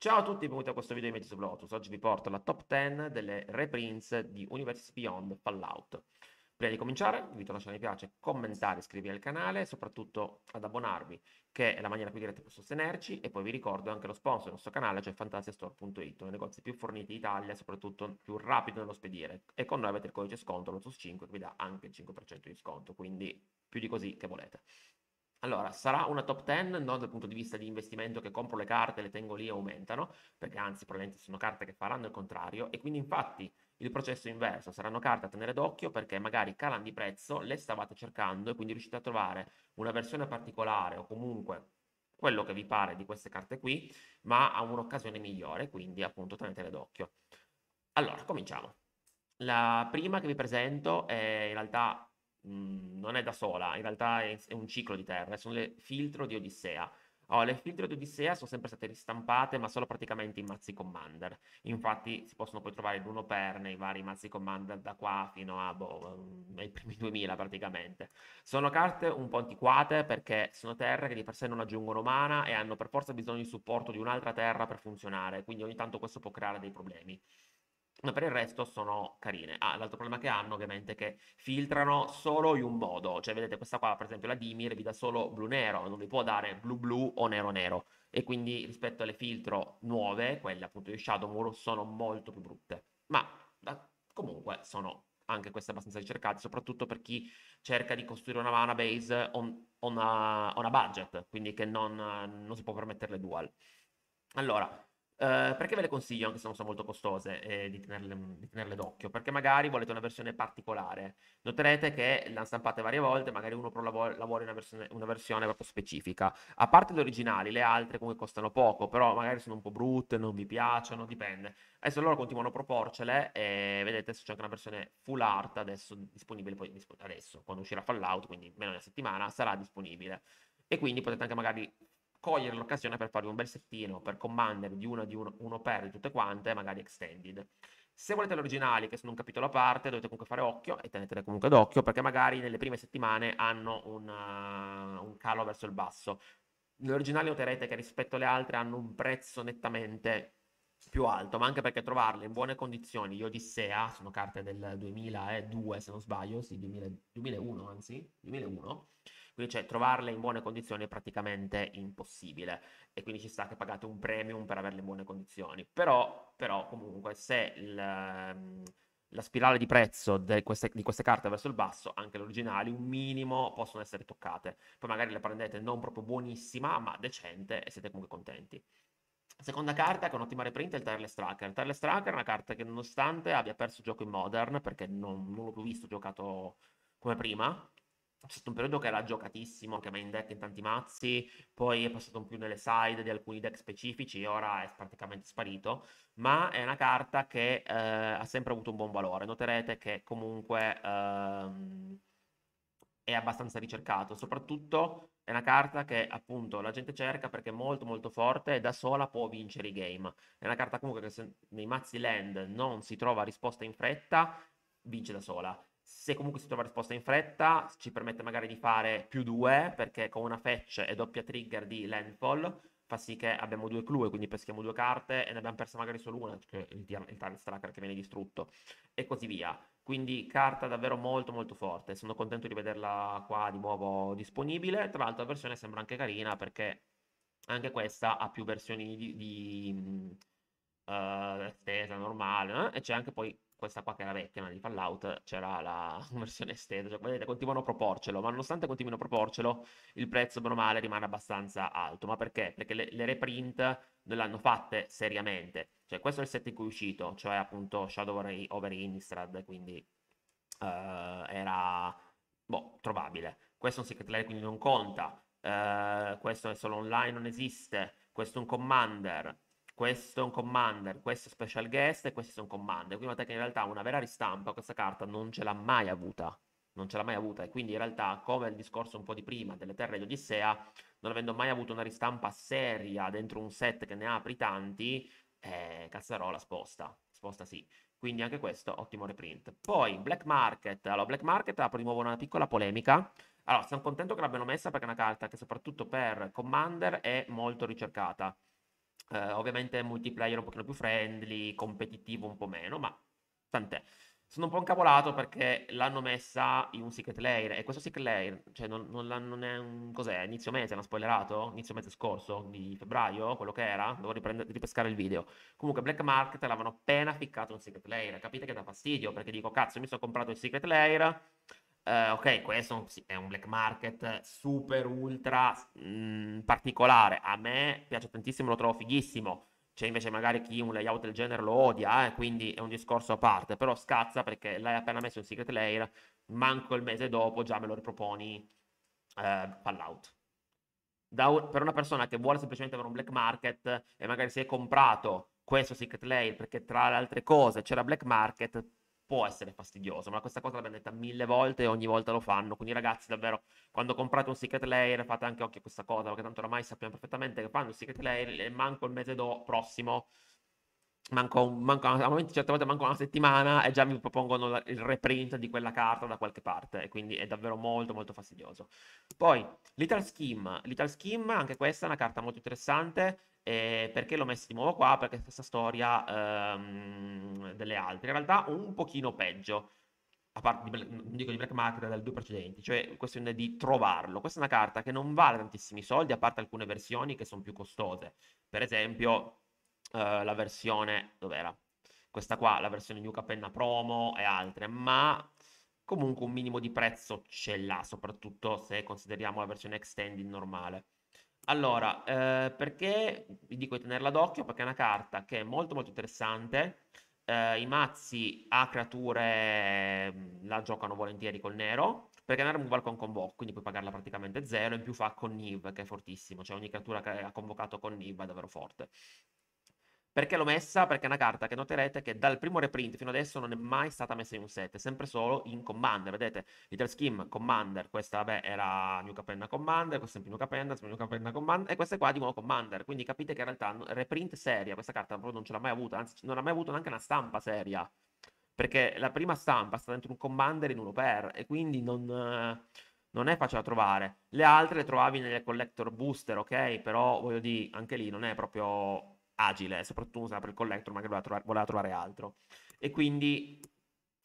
Ciao a tutti benvenuti a questo video di Metis Lotus. Oggi vi porto la top 10 delle reprints di Universe Beyond Fallout. Prima di cominciare, vi invito a lasciare mi piace, commentare, iscrivervi al canale e soprattutto ad abbonarvi, che è la maniera più diretta per sostenerci. E poi vi ricordo anche lo sponsor del nostro canale, cioè fantasiastore.it, uno dei negozi più forniti d'Italia, soprattutto più rapido nello spedire. E con noi avete il codice sconto, lo 5 che vi dà anche il 5% di sconto, quindi più di così che volete. Allora, sarà una top 10 non dal punto di vista di investimento che compro le carte, le tengo lì e aumentano, perché anzi probabilmente sono carte che faranno il contrario e quindi infatti il processo inverso saranno carte a tenere d'occhio perché magari calano di prezzo, le stavate cercando e quindi riuscite a trovare una versione particolare o comunque quello che vi pare di queste carte qui, ma a un'occasione migliore, quindi appunto tenetele d'occhio. Allora, cominciamo. La prima che vi presento è in realtà Mhmm, non è da sola, in realtà è, è un ciclo di terre, sono le filtro di Odissea. Oh, le filtro di Odissea sono sempre state ristampate, ma solo praticamente in mazzi Commander. Infatti si possono poi trovare l'uno per nei vari mazzi Commander da qua fino a, boh, mhmm, ai primi 2000 praticamente. Sono carte un po' antiquate perché sono terre che di per sé non aggiungono mana e hanno per forza bisogno di supporto di un'altra terra per funzionare, quindi ogni tanto questo può creare dei problemi ma per il resto sono carine. Ah, l'altro problema che hanno ovviamente è che filtrano solo in un modo, cioè vedete questa qua per esempio la Dimir vi dà solo blu-nero, non vi può dare blu-blu o nero-nero e quindi rispetto alle filtro nuove, quelle appunto di Shadowmoor, sono molto più brutte, ma da, comunque sono anche queste abbastanza ricercate, soprattutto per chi cerca di costruire una mana base on, una, a, budget, quindi che non, non si può permetterle dual. Allora, Ehm, perché ve le consiglio, anche se non sono molto costose, eh, di, tenerle, mm, di, tenerle, d'occhio? Perché magari volete una versione particolare. Noterete che l'hanno stampate varie volte, magari uno lavora una versione, una versione proprio specifica. A parte le originali, le altre comunque costano poco, però magari sono un po' brutte, non vi piacciono, dipende. Adesso loro continuano a proporcele e vedete se c'è anche una versione full art adesso disponibile, poi adesso, quando uscirà Fallout, quindi meno di una settimana, sarà disponibile e quindi potete anche magari cogliere l'occasione per fare un bel settino per commander di uno di uno, uno per di tutte quante, magari extended. Se volete le originali, che sono un capitolo a parte, dovete comunque fare occhio e tenetele comunque d'occhio perché magari nelle prime settimane hanno un, uh, un calo verso il basso. Le originali noterete che rispetto alle altre hanno un prezzo nettamente più alto, ma anche perché trovarle in buone condizioni, io Odissea, sono carte del 2002 se non sbaglio, sì, 2000, 2001 anzi, 2001 quindi cioè, trovarle in buone condizioni è praticamente impossibile e quindi ci sta che pagate un premium per averle in buone condizioni. Però, però comunque se il, ehm, la spirale di prezzo di queste, di queste carte verso il basso, anche le originali, un minimo possono essere toccate. Poi magari le prendete non proprio buonissima, ma decente e siete comunque contenti. Seconda carta che è un ottimo reprint è il Tireless Tracker. Il Tireless Tracker è una carta che nonostante abbia perso il gioco in Modern, perché non, non l'ho più visto giocato come prima, c'è stato un periodo che era giocatissimo anche main deck in tanti mazzi, poi è passato un più nelle side di alcuni deck specifici, e ora è praticamente sparito, ma è una carta che eh, ha sempre avuto un buon valore. Noterete che comunque ehm, è abbastanza ricercato, soprattutto è una carta che appunto la gente cerca perché è molto molto forte e da sola può vincere i game. È una carta comunque che se nei mazzi land non si trova risposta in fretta, vince da sola se comunque si trova risposta in fretta, ci permette magari di fare più due, perché con una fetch e doppia trigger di landfall fa sì che abbiamo due clue, quindi peschiamo due carte e ne abbiamo persa magari solo una, cioè il, il Target Tracker che viene distrutto, e così via. Quindi carta davvero molto molto forte, sono contento di vederla qua di nuovo disponibile, tra l'altro la versione sembra anche carina perché anche questa ha più versioni di, di uh, mm, eh, estesa, normale, eh? e c'è anche poi questa qua che era vecchia, ma di Fallout, c'era la versione estesa, cioè, vedete, continuano a proporcelo, ma nonostante continuino a proporcelo, il prezzo, meno male, rimane abbastanza alto. Ma perché? Perché le, le reprint non l'hanno fatte seriamente. Cioè, questo è il set in cui è uscito, cioè appunto Shadow over Innistrad, quindi uh, era, boh, trovabile. Questo è un secret layer, quindi non conta. Uh, questo è solo online, non esiste. Questo è un commander questo è un commander, questo è special guest e questi sono commander. Quindi notate che in realtà una vera ristampa questa carta non ce l'ha mai avuta. Non ce l'ha mai avuta. E quindi in realtà, come il discorso un po' di prima delle terre di Odissea, non avendo mai avuto una ristampa seria dentro un set che ne apri tanti, eh, Cazzarola sposta. Sposta sì. Quindi anche questo, ottimo reprint. Poi, Black Market. Allora, Black Market apre di nuovo una piccola polemica. Allora, sono contento che l'abbiano messa perché è una carta che soprattutto per Commander è molto ricercata. Eh, ovviamente multiplayer un pochino più friendly, competitivo un po' meno, ma tant'è. Sono un po' incavolato perché l'hanno messa in un secret layer e questo secret layer, cioè non, non, non è un... cos'è? Inizio mese, l'hanno spoilerato? Inizio mese scorso, di febbraio, quello che era? Devo ripescare il video. Comunque Black Market l'avevano appena ficcato un secret layer, capite che dà fastidio perché dico cazzo mi sono comprato il secret layer eh, ok, questo è un black market super ultra mh, mm, particolare. A me piace tantissimo, lo trovo fighissimo. C'è invece magari chi un layout del genere lo odia, eh, quindi è un discorso a parte. Però scazza perché l'hai appena messo in Secret Layer, manco il mese dopo già me lo riproponi eh, Fallout. Un, per una persona che vuole semplicemente avere un black market e magari si è comprato questo Secret Layer perché tra le altre cose c'era black market, può essere fastidioso, ma questa cosa l'abbiamo detta mille volte e ogni volta lo fanno, quindi ragazzi davvero, quando comprate un secret layer fate anche occhio a questa cosa, perché tanto oramai sappiamo perfettamente che fanno il secret layer e manco il mese dopo prossimo, manco, manco a momenti, certe volte manco una settimana e già vi propongono il reprint di quella carta da qualche parte, e quindi è davvero molto molto fastidioso. Poi, Little Scheme, Little Scheme, anche questa è una carta molto interessante, eh, perché l'ho messo di nuovo qua? Perché è stessa storia ehm, delle altre. In realtà un pochino peggio, a parte di, non dico di Black Market, dal due precedenti, cioè questione di trovarlo. Questa è una carta che non vale tantissimi soldi, a parte alcune versioni che sono più costose. Per esempio eh, la versione... dov'era? Questa qua, la versione New Capenna Promo e altre, ma comunque un minimo di prezzo ce l'ha, soprattutto se consideriamo la versione extended normale. Allora, eh, perché vi dico di tenerla d'occhio? Perché è una carta che è molto molto interessante. Eh, I mazzi a creature mm, la giocano volentieri col nero, perché è una removal con convoco, quindi puoi pagarla praticamente zero, in più fa con Niv, che è fortissimo, cioè ogni creatura che ha convocato con Niv è davvero forte. Perché l'ho messa? Perché è una carta che noterete che dal primo reprint fino adesso non è mai stata messa in un set, sempre solo in Commander. Vedete, Little Scheme Commander, questa vabbè era New Capenna Commander, questa è sempre New Capenna, sempre New Capenna Commander, e questa qua di nuovo Commander. Quindi capite che in realtà reprint seria, questa carta proprio non ce l'ha mai avuta, anzi non ha mai avuto neanche una stampa seria. Perché la prima stampa sta dentro un Commander in uno per, e quindi non non è facile da trovare. Le altre le trovavi nelle collector booster, ok? Però voglio dire, anche lì non è proprio agile, soprattutto usata per il collector, ma che voleva, trovare, voleva trovare altro. E quindi uh,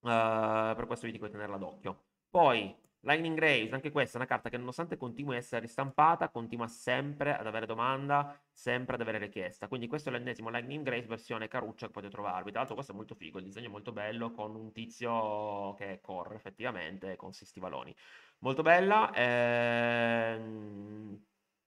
per questo vi dico di tenerla d'occhio. Poi Lightning Graves, anche questa è una carta che nonostante continui a essere ristampata, continua sempre ad avere domanda, sempre ad avere richiesta. Quindi questo è l'ennesimo Lightning Graves versione caruccia che potete trovarvi. Tra l'altro questo è molto figo, il disegno è molto bello con un tizio che corre effettivamente con sti stivaloni. Molto bella. Ehm...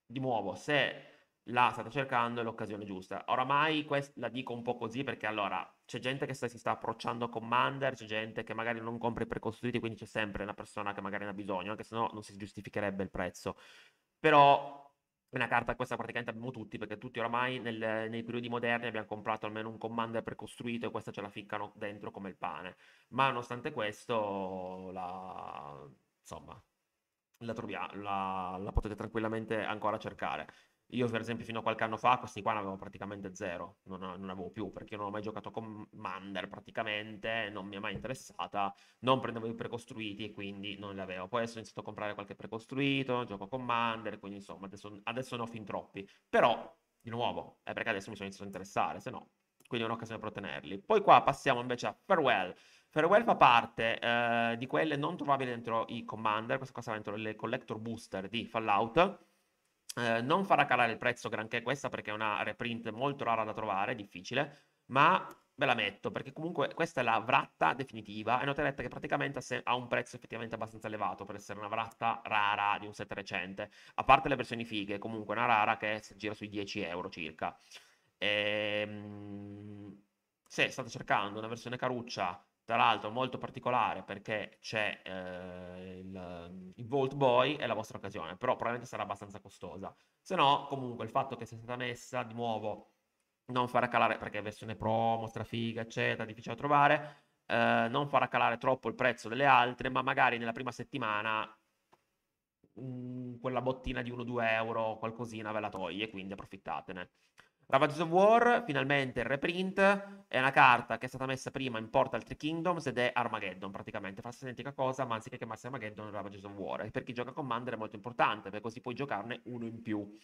Di nuovo, se là state cercando l'occasione giusta. Oramai quest- la dico un po' così perché allora c'è gente che sta- si sta approcciando a Commander, c'è gente che magari non compra i precostituiti, quindi c'è sempre una persona che magari ne ha bisogno, anche se no non si giustificherebbe il prezzo. Però è una carta questa praticamente abbiamo tutti, perché tutti oramai nel, nei periodi moderni abbiamo comprato almeno un Commander precostruito e questa ce la ficcano dentro come il pane. Ma nonostante questo, la... insomma, la, troviamo, la, la potete tranquillamente ancora cercare. Io, per esempio, fino a qualche anno fa, questi qua ne avevo praticamente zero, non, non avevo più, perché io non ho mai giocato con Mander praticamente, non mi è mai interessata, non prendevo i precostruiti e quindi non li avevo. Poi adesso ho iniziato a comprare qualche precostruito, gioco con Mander, quindi insomma, adesso, adesso ne ho fin troppi. Però, di nuovo, è perché adesso mi sono iniziato a interessare, se no, quindi è un'occasione per ottenerli. Poi qua passiamo invece a Farewell. Farewell fa parte eh, di quelle non trovabili dentro i Commander, questa cosa sono dentro le Collector Booster di Fallout, eh, non farà calare il prezzo granché questa perché è una reprint molto rara da trovare, difficile, ma ve la metto perché comunque questa è la vratta definitiva e noterete che praticamente ha un prezzo effettivamente abbastanza elevato per essere una vratta rara di un set recente, a parte le versioni fighe, comunque una rara che gira sui 10 euro circa. E, ehm, se state cercando una versione caruccia tra l'altro molto particolare perché c'è eh, il, il Vault Boy è la vostra occasione, però probabilmente sarà abbastanza costosa. Se no, comunque il fatto che sia stata messa di nuovo non farà calare perché è versione promo, strafiga, eccetera, difficile da trovare, eh, non farà calare troppo il prezzo delle altre, ma magari nella prima settimana mh, mm, quella bottina di 1-2 euro qualcosina ve la toglie, quindi approfittatene. Ravages of War, finalmente il reprint, è una carta che è stata messa prima in Portal 3 Kingdoms ed è Armageddon praticamente, fa la identica cosa ma anziché chiamarsi Armageddon è Ravages of War e per chi gioca Commander è molto importante perché così puoi giocarne uno in più.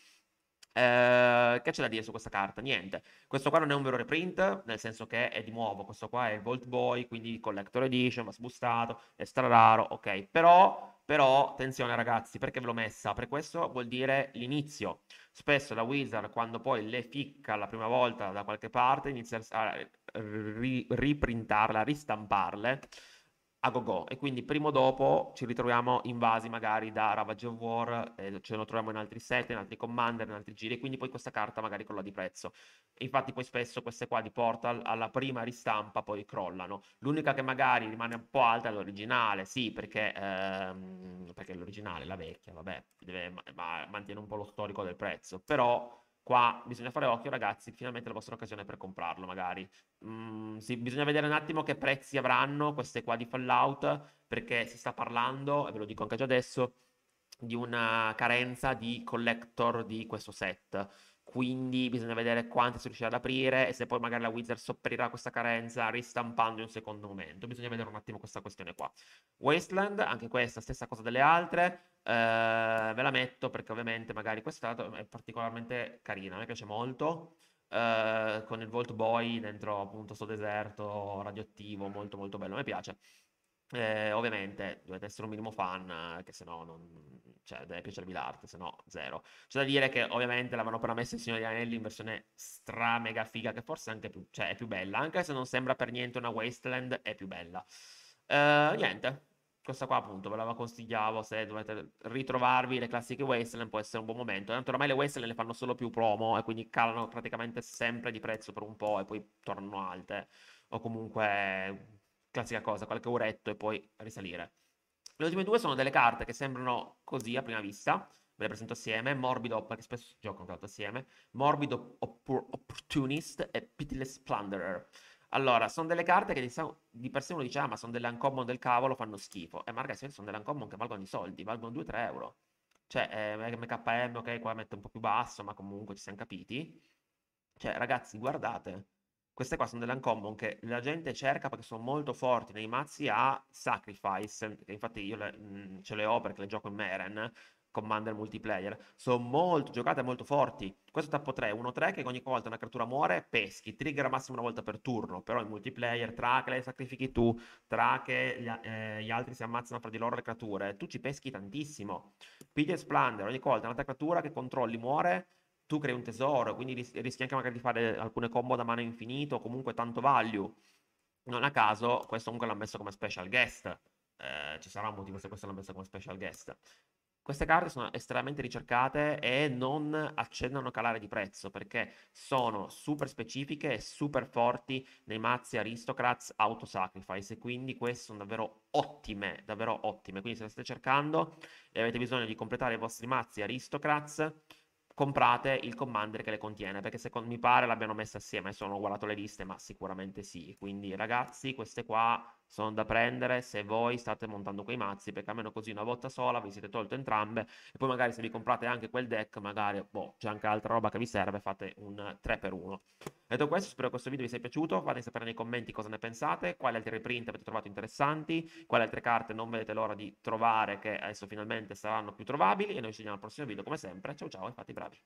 Eh, che c'è da dire su questa carta? Niente. Questo qua non è un vero reprint, nel senso che è di nuovo, questo qua è il Volt Boy, quindi Collector Edition, va sbustato, è strararo, ok. Però, però, attenzione ragazzi, perché ve l'ho messa? Per questo vuol dire l'inizio. Spesso la Wizard, quando poi le ficca la prima volta da qualche parte, inizia a riprintarla, ristamparle a go-go e quindi prima o dopo ci ritroviamo invasi magari da Ravage of War, eh, ce lo troviamo in altri set, in altri commander, in altri giri e quindi poi questa carta magari crolla di prezzo. infatti poi spesso queste qua di Portal alla prima ristampa poi crollano. L'unica che magari rimane un po' alta è l'originale, sì, perché, ehm, perché l'originale, la vecchia, vabbè, deve, ma, ma, mantiene un po' lo storico del prezzo, però qua bisogna fare occhio ragazzi, finalmente la vostra occasione per comprarlo magari. Mm, sì, bisogna vedere un attimo che prezzi avranno queste qua di Fallout, perché si sta parlando, e ve lo dico anche già adesso, di una carenza di collector di questo set quindi bisogna vedere quante si riuscirà ad aprire e se poi magari la Wizard sopperirà questa carenza ristampando in un secondo momento. Bisogna vedere un attimo questa questione qua. Wasteland, anche questa stessa cosa delle altre, eh, ve la metto perché ovviamente magari questa è particolarmente carina, a me piace molto. Eh, con il Volt Boy dentro appunto sto deserto radioattivo, molto molto bello, a me piace. Eh, ovviamente dovete essere un minimo fan, eh, che se no non... Cioè, deve piacervi l'arte, se no zero. C'è da dire che ovviamente l'avevano appena messo il Signore degli Anelli in versione stra mega figa, che forse anche più, cioè, è più bella, anche se non sembra per niente una wasteland, è più bella. Eh, niente, questa qua appunto ve la consigliavo se dovete ritrovarvi le classiche Wasteland può essere un buon momento tanto ormai le Wasteland le fanno solo più promo e quindi calano praticamente sempre di prezzo per un po' e poi tornano alte o comunque classica cosa, qualche uretto e poi risalire. Le ultime due sono delle carte che sembrano così a prima vista, ve le presento assieme, Morbido, perché spesso giocano tra l'altro assieme, Morbido Oppor- Opportunist e Pitiless Plunderer. Allora, sono delle carte che di, per sé uno dice, ah, ma sono delle uncommon del cavolo, fanno schifo. E magari sono delle uncommon che valgono i soldi, valgono 2-3 euro. Cioè, eh, MKM, ok, qua mette un po' più basso, ma comunque ci siamo capiti. Cioè, ragazzi, guardate, queste qua sono delle uncommon che la gente cerca perché sono molto forti nei mazzi a Sacrifice, che infatti io le, mh, mm, ce le ho perché le gioco in Meren, Commander multiplayer, sono molto giocate molto forti. Questo tappo 3, 1-3 che ogni volta una creatura muore peschi, trigger massimo una volta per turno, però in multiplayer tra che le sacrifichi tu, tra che gli, eh, gli altri si ammazzano fra di loro le creature, tu ci peschi tantissimo. Pigeon Splander, ogni volta un'altra creatura che controlli muore tu crei un tesoro, quindi ris- rischi anche magari di fare alcune combo da mano infinito, comunque tanto value. Non a caso, questo comunque l'ha messo come special guest. Eh, ci sarà un motivo se questo l'ha messo come special guest. Queste carte sono estremamente ricercate e non accennano a calare di prezzo perché sono super specifiche e super forti nei mazzi Aristocrats Auto Sacrifice. E quindi queste sono davvero ottime, davvero ottime. Quindi se le state cercando e avete bisogno di completare i vostri mazzi Aristocrats, comprate il commander che le contiene, perché secondo mi pare l'abbiano messa assieme, sono guardato le liste, ma sicuramente sì. Quindi ragazzi, queste qua sono da prendere se voi state montando quei mazzi perché almeno così una volta sola vi siete tolto entrambe e poi magari se vi comprate anche quel deck magari boh, c'è anche altra roba che vi serve fate un 3 per 1 detto questo spero che questo video vi sia piaciuto fatemi sapere nei commenti cosa ne pensate quali altri reprint avete trovato interessanti quali altre carte non vedete l'ora di trovare che adesso finalmente saranno più trovabili e noi ci vediamo al prossimo video come sempre ciao ciao e fate i bravi